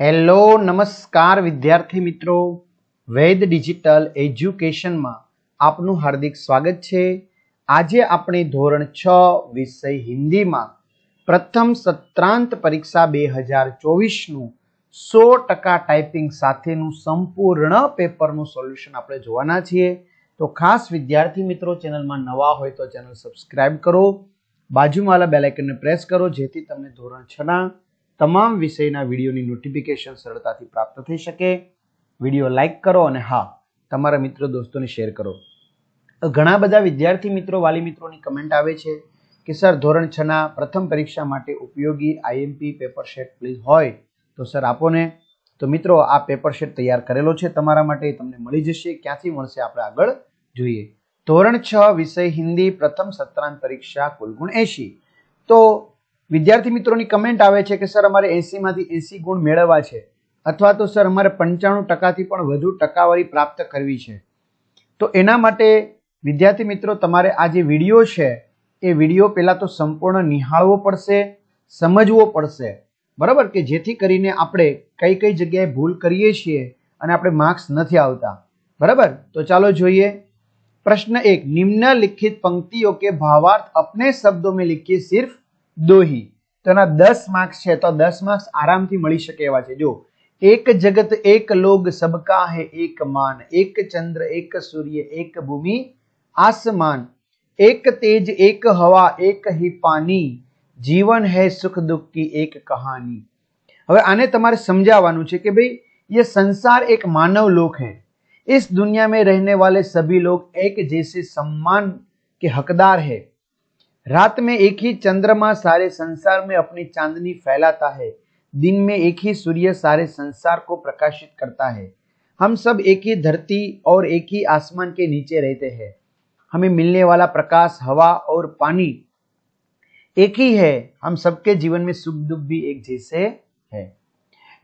hello નમસ્કાર વિદ્યાર્થી મિત્રો વેદ ડિજિટલ એજ્યુકેશનમાં આપનું હાર્દિક સ્વાગત છે આજે આપણે ધોરણ છ વિષય હિન્દીમાં પ્રથમ સત્રાંત પરીક્ષા બે હજાર ચોવીસનું સો ટકા ટાઈપિંગ સાથેનું સંપૂર્ણ પેપરનું સોલ્યુશન આપણે જોવાના છીએ તો ખાસ વિદ્યાર્થી મિત્રો ચેનલમાં નવા હોય તો ચેનલ સબસ્ક્રાઇબ કરો બાજુમાં આવેલા બેલાઇકનને પ્રેસ કરો જેથી તમને ધોરણ છના તમામ વિષયના વિડીયોની નોટિફિકેશન સરળતાથી પ્રાપ્ત થઈ શકે વિડીયો લાઈક કરો અને હા તમારા મિત્રો દોસ્તોને શેર કરો ઘણા બધા વિદ્યાર્થી મિત્રો વાલી મિત્રોની કમેન્ટ આવે છે કે સર ધોરણ છ ના પ્રથમ પરીક્ષા માટે ઉપયોગી આઈએમપી પેપર શેટ પ્લીઝ હોય તો સર આપો ને તો મિત્રો આ પેપર શેટ તૈયાર કરેલો છે તમારા માટે તમને મળી જશે ક્યાંથી મળશે આપણે આગળ જોઈએ ધોરણ છ વિષય હિન્દી પ્રથમ સત્રાંત પરીક્ષા કુલ ગુણ એસી તો વિદ્યાર્થી મિત્રોની કમેન્ટ આવે છે કે સર અમારે એસીમાંથી એસી ગુણ મેળવવા છે અથવા તો સર અમારે પંચાણું ટકાથી પણ વધુ ટકાવારી પ્રાપ્ત કરવી છે તો એના માટે વિદ્યાર્થી મિત્રો તમારે આ જે વિડીયો છે એ વિડીયો પહેલાં તો સંપૂર્ણ નિહાળવો પડશે સમજવો પડશે બરાબર કે જેથી કરીને આપણે કઈ કઈ જગ્યાએ ભૂલ કરીએ છીએ અને આપણે માર્ક્સ નથી આવતા બરાબર તો ચાલો જોઈએ પ્રશ્ન એક નિમ્નલિખિત પંક્તિઓ કે ભાવાર્થ અપને શબ્દો મેં લિખીએ સિર્ફ દોહી તેના દસ માર્ક્સ છે તો દસ માર્ક્સ આરામથી મળી શકે એવા છે જો એક જગત એક લોગ સબકા હે એક માન એક ચંદ્ર એક સૂર્ય એક ભૂમિ આસમાન એક તેજ એક હવા એક હિ પાની જીવન હે સુખ દુઃખ કી એક કહાની હવે આને તમારે સમજાવવાનું છે કે ભાઈ એ સંસાર એક માનવ લોક હે इस दुनिया में रहने वाले सभी लोग एक जैसे सम्मान के हकदार है रात में एक ही चंद्रमा सारे संसार में अपनी चांदनी फैलाता है दिन में एक ही सूर्य सारे संसार को प्रकाशित करता है हम सब एक ही धरती और एक ही आसमान के नीचे रहते हैं हमें मिलने वाला प्रकाश हवा और पानी एक ही है हम सबके जीवन में सुख दुख भी एक जैसे है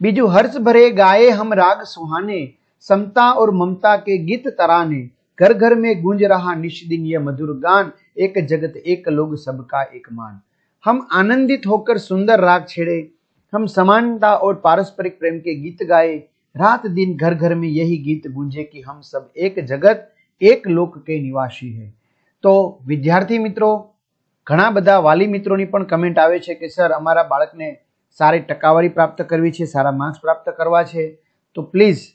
बीजू हर्ष भरे गाए हम राग सुहाने समता और ममता के गीत तराने घर घर में गूंज रहा निष्दिन यह मधुर गान एक जगत एक लोग सबका एक मान हम आनंदित होकर सुंदर राग छेड़े हम समानता और पारस्परिक प्रेम के गीत गाए रात दिन घर घर में यही गीत गूंजे कि हम सब एक जगत एक लोक के निवासी है तो विद्यार्थी मित्रों घना बदा वाली मित्रों कमेंट आए આવે कि सर अमरा અમારા ने सारी टकावारी प्राप्त કરવી है सारा मार्क्स प्राप्त करवा है तो प्लीज़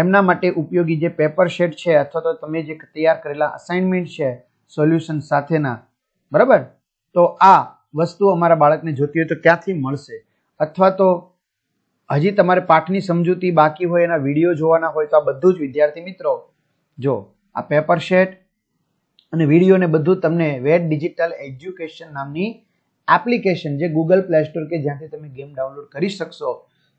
એમના માટે ઉપયોગી જે પેપર શેટ છે અથવા તો તમે જે તૈયાર કરેલા અસાઇનમેન્ટ છે સોલ્યુશન સાથેના બરાબર તો આ વસ્તુ અમારા બાળકને જોતી હોય તો ક્યાંથી મળશે અથવા તો હજી તમારે પાઠની સમજૂતી બાકી હોય એના વિડીયો જોવાના હોય તો આ બધું જ વિદ્યાર્થી મિત્રો જો આ પેપર શેટ અને વિડીયો ને બધું તમને વેટ ડિજિટલ એજ્યુકેશન નામની એપ્લિકેશન જે ગૂગલ પ્લે સ્ટોર કે જ્યાંથી તમે ગેમ ડાઉનલોડ કરી શકશો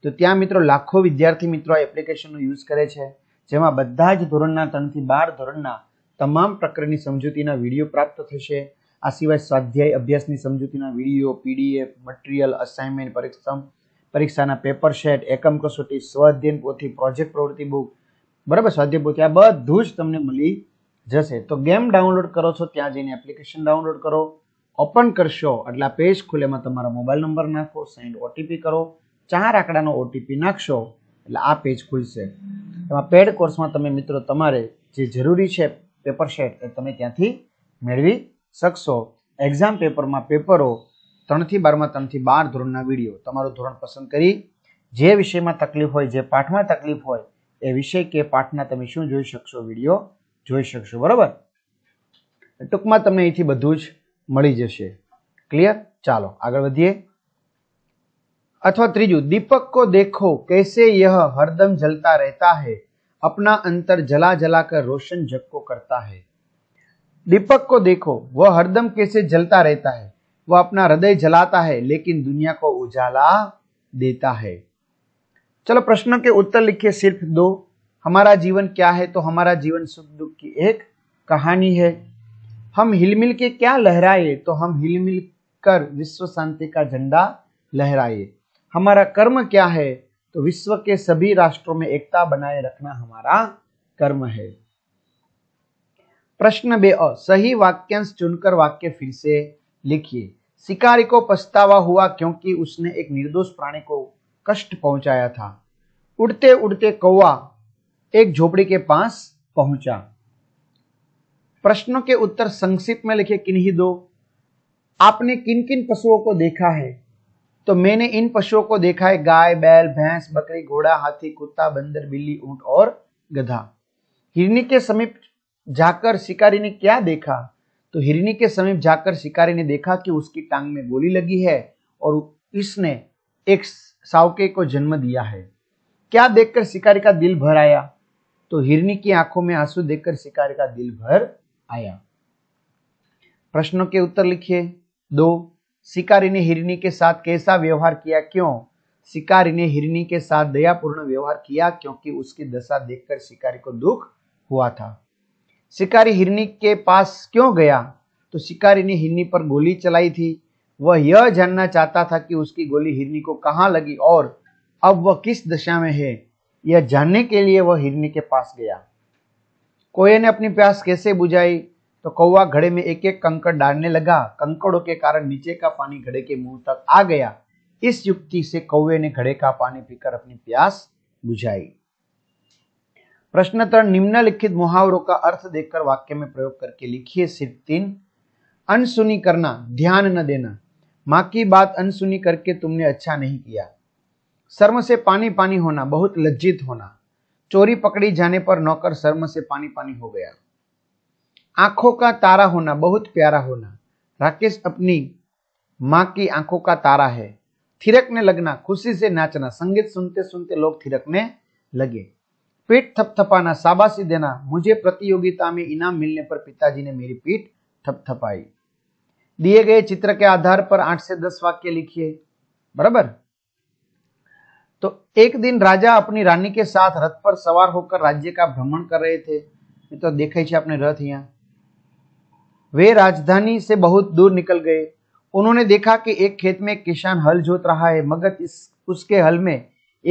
તો ત્યાં મિત્રો લાખો વિદ્યાર્થી મિત્રો આ એપ્લિકેશનનો યુઝ કરે છે જેમાં બધા જ ધોરણના ત્રણથી બાર ધોરણના તમામ પ્રકારની સમજૂતીના વિડીયો પ્રાપ્ત થશે આ સિવાય સ્વાધ્યાય અભ્યાસની સમજૂતીના વિડીયો પીડીએફ મટીરિયલ અસાઇનમેન્ટ પરીક્ષા પરીક્ષાના પેપર સેટ એકમ કસોટી સ્વાધ્યયન પોથી પ્રોજેક્ટ પ્રવૃત્તિ બુક બરાબર સ્વાધ્યાય પોથી આ બધું જ તમને મળી જશે તો ગેમ ડાઉનલોડ કરો છો ત્યાં જઈને એપ્લિકેશન ડાઉનલોડ કરો ઓપન કરશો એટલે આ પેજ ખુલેમાં તમારા મોબાઈલ નંબર નાખો સેન્ડ ઓટીપી કરો ચાર આંકડાનો ઓટીપી નાખશો એટલે આ પેજ ખુલશે એમાં પેડ કોર્સમાં તમે મિત્રો તમારે જે જરૂરી છે પેપર શેટ એ તમે ત્યાંથી મેળવી શકશો એક્ઝામ પેપરમાં પેપરો ત્રણથી બારમાં ત્રણથી બાર ધોરણના વિડીયો તમારું ધોરણ પસંદ કરી જે વિષયમાં તકલીફ હોય જે પાઠમાં તકલીફ હોય એ વિષય કે પાઠના તમે શું જોઈ શકશો વિડીયો જોઈ શકશો બરાબર ટૂંકમાં તમને અહીંથી બધું જ મળી જશે ક્લિયર ચાલો આગળ વધીએ अथवा त्रिजु दीपक को देखो कैसे यह हरदम जलता रहता है अपना अंतर जला जला कर रोशन जग को करता है दीपक को देखो वह हरदम कैसे जलता रहता है वह अपना हृदय जलाता है लेकिन दुनिया को उजाला देता है चलो प्रश्नों के उत्तर लिखिए सिर्फ दो हमारा जीवन क्या है तो हमारा जीवन सुख दुख की एक कहानी है हम हिलमिल के क्या लहराए तो हम हिलमिल कर विश्व शांति का झंडा लहराए हमारा कर्म क्या है तो विश्व के सभी राष्ट्रों में एकता बनाए रखना हमारा कर्म है प्रश्न बे और सही वाक्यांश चुनकर वाक्य फिर से लिखिए शिकारी को पछतावा हुआ क्योंकि उसने एक निर्दोष प्राणी को कष्ट पहुंचाया था उड़ते उड़ते कौआ एक झोपड़ी के पास पहुंचा प्रश्नों के उत्तर संक्षिप्त में लिखे किन्हीं दो आपने किन किन पशुओं को देखा है तो मैंने इन पशुओं को देखा है गाय बैल भैंस बकरी घोड़ा हाथी कुत्ता बंदर बिल्ली ऊंट और गधा हिरनी के समीप जाकर शिकारी ने क्या देखा तो हिरनी के समीप जाकर शिकारी ने देखा कि उसकी टांग में गोली लगी है और इसने एक सावके को जन्म दिया है क्या देखकर शिकारी का दिल भर आया तो हिरनी की आंखों में आंसू देखकर शिकारी का दिल भर आया प्रश्नों के उत्तर लिखिए दो शिकारी ने हिरनी के साथ कैसा व्यवहार किया क्यों शिकारी ने हिरनी के साथ दयापूर्ण व्यवहार किया क्योंकि उसकी दशा देखकर शिकारी को दुख हुआ था शिकारी हिरनी के पास क्यों गया तो शिकारी ने हिरनी पर गोली चलाई थी वह यह जानना चाहता था कि उसकी गोली हिरनी को कहाँ लगी और अब वह किस दशा में है यह जानने के लिए वह हिरनी के पास गया कोये ने अपनी प्यास कैसे बुझाई तो कौवा घड़े में एक एक कंकड़ डालने लगा कंकड़ों के कारण नीचे का पानी घड़े के मुंह तक आ गया इस युक्ति से कौवे ने घड़े का पानी पीकर अपनी प्यास बुझाई प्रश्नोत्तर निम्नलिखित मुहावरों का अर्थ देखकर वाक्य में प्रयोग करके लिखिए सिर्फ तीन अनसुनी करना ध्यान न देना माँ की बात अनसुनी करके तुमने अच्छा नहीं किया शर्म से पानी पानी होना बहुत लज्जित होना चोरी पकड़ी जाने पर नौकर शर्म से पानी पानी हो गया आंखों का तारा होना बहुत प्यारा होना राकेश अपनी माँ की आंखों का तारा है थिरकने लगना खुशी से नाचना संगीत सुनते सुनते लोग थिरकने लगे पीठ थपथपाना शाबाशी देना मुझे प्रतियोगिता में इनाम मिलने पर पिताजी ने मेरी पीठ थपथपाई दिए गए चित्र के आधार पर आठ से दस वाक्य लिखिए बराबर तो एक दिन राजा अपनी रानी के साथ रथ पर सवार होकर राज्य का भ्रमण कर रहे थे तो देखे आपने रथ यहाँ वे राजधानी से बहुत दूर निकल गए उन्होंने देखा कि एक खेत में किसान हल जोत रहा है मगर इस उसके हल में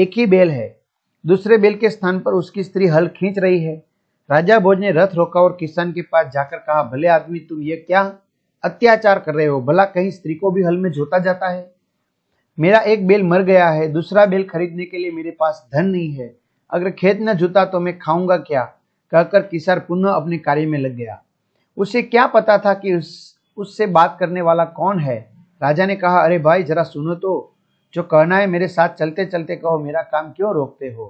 एक ही बैल है दूसरे बैल के स्थान पर उसकी स्त्री हल खींच रही है राजा भोज ने रथ रोका और किसान के पास जाकर कहा भले आदमी तुम ये क्या अत्याचार कर रहे हो भला कहीं स्त्री को भी हल में जोता जाता है मेरा एक बैल मर गया है दूसरा बैल खरीदने के लिए मेरे पास धन नहीं है अगर खेत न जोता तो मैं खाऊंगा क्या कहकर किसान पुनः अपने कार्य में लग गया उसे क्या पता था कि उस उससे बात करने वाला कौन है राजा ने कहा अरे भाई जरा सुनो तो जो कहना है मेरे साथ चलते चलते कहो मेरा काम क्यों रोकते हो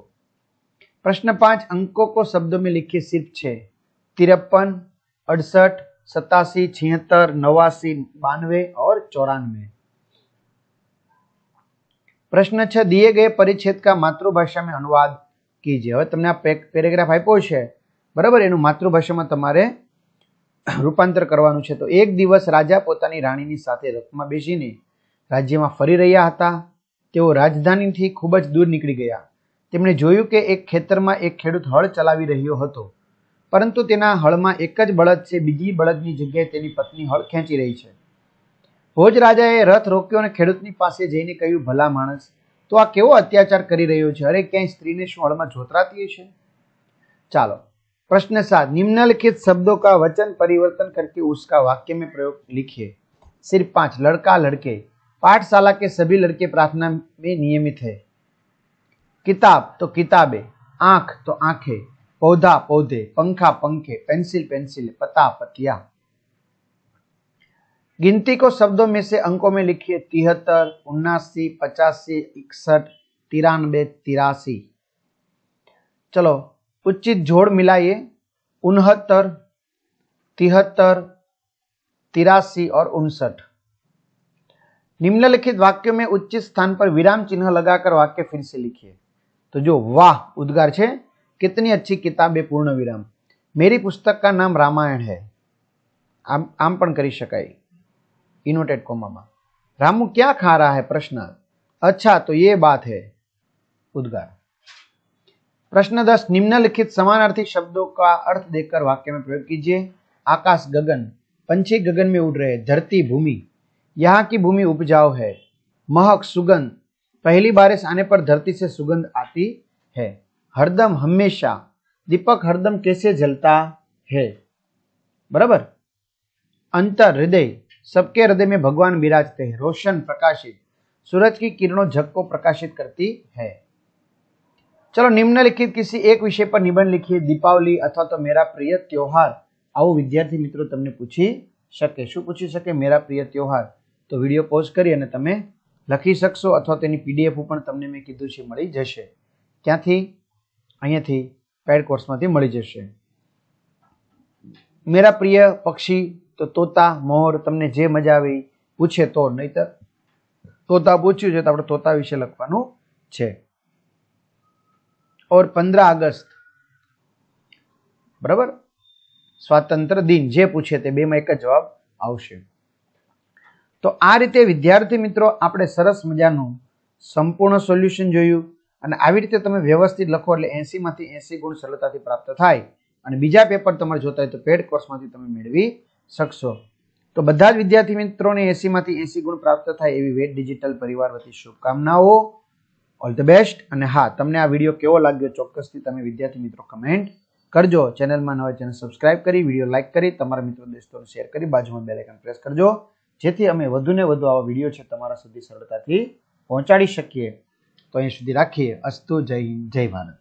प्रश्न पांच अंकों को शब्दों में लिखे सिर्फ छे तिरपन अड़सठ सतासी छिहत्तर नवासी बानवे और चौरानवे प्रश्न છે દિયે ગયે પરિચ્છેદ કા માતૃભાષામાં અનુવાદ કીજે હવે तुमने पेरेग्राफ आप આપ્યો बराबर मतृभाषा में માતૃભાષામાં રૂપાંતર કરવાનું છે તો એક દિવસ રાજા પોતાની રાણીની સાથે રથમાં બેસીને રાજ્યમાં ફરી રહ્યા હતા તેઓ રાજધાનીથી ખૂબ જ દૂર નીકળી ગયા તેમણે જોયું કે એક ખેતરમાં એક ખેડૂત હળ ચલાવી રહ્યો હતો પરંતુ તેના હળમાં એક જ બળદ છે બીજી બળદની જગ્યાએ તેની પત્ની હળ ખેંચી રહી છે ભોજ રાજાએ રથ રોક્યો અને ખેડૂતની પાસે જઈને કહ્યું ભલા માણસ તો આ કેવો અત્યાચાર કરી રહ્યો છે અરે ક્યાંય સ્ત્રીને શું હળમાં જોતરાતી છે ચાલો प्रश्न सात निम्नलिखित शब्दों का वचन परिवर्तन करके उसका वाक्य में प्रयोग लिखिए सिर्फ पांच लड़का लड़के पाठशाला के सभी लड़के प्रार्थना में नियमित है किताब तो किताबे आंख तो आंखें पौधा पौधे पंखा पंखे पेंसिल पेंसिल पता पतिया गिनती को शब्दों में से अंकों में लिखिए तिहत्तर उन्नासी पचासी इकसठ तिरानबे तिरासी चलो उचित जोड़ मिलाइए उनहत्तर तिहत्तर तिरासी और उनसठ निम्नलिखित वाक्य में उचित स्थान पर विराम चिन्ह लगाकर वाक्य फिर से लिखिए तो जो वाह उद्गार छे कितनी अच्छी किताब है पूर्ण विराम मेरी पुस्तक का नाम रामायण है आम આમ करी કરી इनोटेड ઇનોટેડ કોમામાં રામુ ક્યાં ખા है હૈ પ્રશ્ન અચ્છા તો યે બાત હૈ प्रश्न दस निम्नलिखित समानार्थी शब्दों का अर्थ देखकर वाक्य में प्रयोग कीजिए आकाश गगन पंछी गगन में उड़ रहे धरती भूमि यहाँ की भूमि उपजाऊ है महक सुगंध पहली बारिश आने पर धरती से सुगंध आती है हरदम हमेशा दीपक हरदम कैसे जलता है बराबर अंतर हृदय सबके हृदय में भगवान विराजते हैं रोशन प्रकाशित सूरज की किरणों झक को प्रकाशित करती है ચલો નિમ્નલિખિત કિસી એક વિષય પર નિબંધ લખીએ દીપાવલી અથવા તો મેરા પ્રિય ત્યોહાર આવું વિદ્યાર્થી મિત્રો તમને પૂછી શકે શું પૂછી શકે મેરા પ્રિય ત્યોહાર તો વિડીયો પોઝ કરી અને તમે લખી શકશો અથવા તેની પીડીએફ પણ તમને મેં કીધું છે મળી જશે ક્યાંથી અહીંયાથી પેડ કોર્સમાંથી મળી જશે મેરા પ્રિય પક્ષી તો તોતા મોર તમને જે મજા આવી પૂછે તો નહીતર તોતા પૂછ્યું છે તો આપણે તોતા વિશે લખવાનું છે और 15 અગસ્ત બરાબર સ્વાતંત્ર દિન જે પૂછે તે બેમાં એક જ જવાબ આવશે તો આ રીતે વિદ્યાર્થી મિત્રો આપણે સરસ મજાનું સંપૂર્ણ સોલ્યુશન જોયું અને આવી રીતે તમે વ્યવસ્થિત લખો એટલે એસીમાંથી એસી ગુણ સરળતાથી પ્રાપ્ત થાય અને બીજા પેપર તમારે જોતા હોય તો પેડ કોર્સમાંથી તમે મેળવી શકશો તો બધા જ વિદ્યાર્થી મિત્રોને એસીમાંથી એસી ગુણ પ્રાપ્ત થાય એવી વેટ ડિજિટલ પરિવાર વતી શુભકામનાઓ ઓલ ધ બેસ્ટ અને હા તમને આ વિડીયો કેવો લાગ્યો ચોક્કસથી તમે વિદ્યાર્થી મિત્રો કમેન્ટ કરજો ચેનલમાં નવા ચેનલ સબસ્ક્રાઇબ કરી વિડીયો લાઇક કરી તમારા મિત્રો દોસ્તોને શેર કરી બાજુમાં બેલ પ્રેસ કરજો જેથી અમે વધુને વધુ આવા વિડીયો છે તમારા સુધી સરળતાથી પહોંચાડી શકીએ તો અહીં સુધી રાખીએ અસ્તુ જય જય ભારત